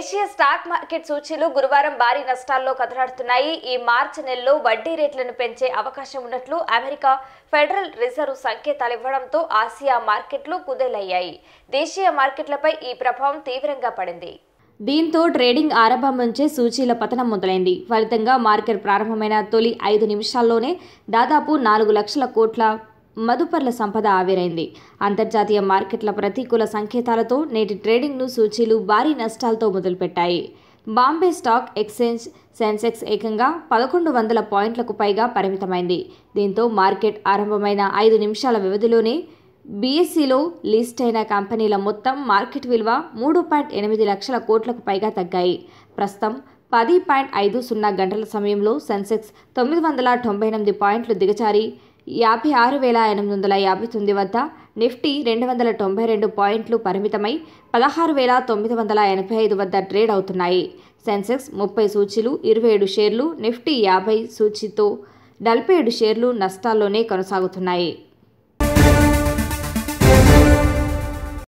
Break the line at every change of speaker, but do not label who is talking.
దేశీయ stock market సూచీలు గురువారం భారీ నష్టాల్లో కదలాడుతున్నాయి ఈ మార్చి నెలలో వడ్డీ రేట్లను పెంచే అవకాశం ఉన్నట్లు అమెరికా ఫెడరల్ రిజర్వ్ సంకేతాలు ఇవ్వడంతో ఆసియా మార్కెట్లు కుదేలయ్యాయి దేశీయ మార్కెట్లపై ఈ ప్రభావం తీవ్రంగా పడింది దీంతో ట్రేడింగ్ ఆరంభం నుంచే సూచీల పతనం మొదలైంది ఫలితంగా మార్కెట్ ప్రారంభమైన తొలి ఐదు నిమిషాల్లోనే దాదాపు నాలుగు లక్షల కోట్ల మదుపర్ల సంపద ఆవిరైంది అంతర్జాతీయ మార్కెట్ల ప్రతికూల సంకేతాలతో నేటి ట్రేడింగ్ను సూచీలు భారీ నష్టాలతో మొదలుపెట్టాయి బాంబే స్టాక్ ఎక్స్చేంజ్ సెన్సెక్స్ ఏకంగా పదకొండు వందల పాయింట్లకు పైగా పరిమితమైంది దీంతో మార్కెట్ ఆరంభమైన ఐదు నిమిషాల వ్యవధిలోనే బీఎస్సీలో లిస్ట్ అయిన కంపెనీల మొత్తం మార్కెట్ విలువ మూడు పాయింట్ ఎనిమిది లక్షల కోట్లకు పైగా తగ్గాయి ప్రస్తుతం పది పాయింట్ ఐదు సున్నా గంటల సమయంలో సెన్సెక్స్ తొమ్మిది వందల తొంభై ఎనిమిది పాయింట్లు దిగచారి యాభై ఆరు వేల ఎనిమిది వందల యాభై తొమ్మిది వద్ద నిఫ్టీ రెండు వందల తొంభై రెండు పాయింట్లు పరిమితమై పదహారు వేల తొమ్మిది వందల ఎనభై ఐదు వద్ద ట్రేడ్ అవుతున్నాయి సెన్సెక్స్ ముప్పై సూచీలు ఇరవై ఏడు షేర్లు నిఫ్టీ యాభై సూచీతో నలభై ఏడు షేర్లు నష్టాల్లోనే కొనసాగుతున్నాయి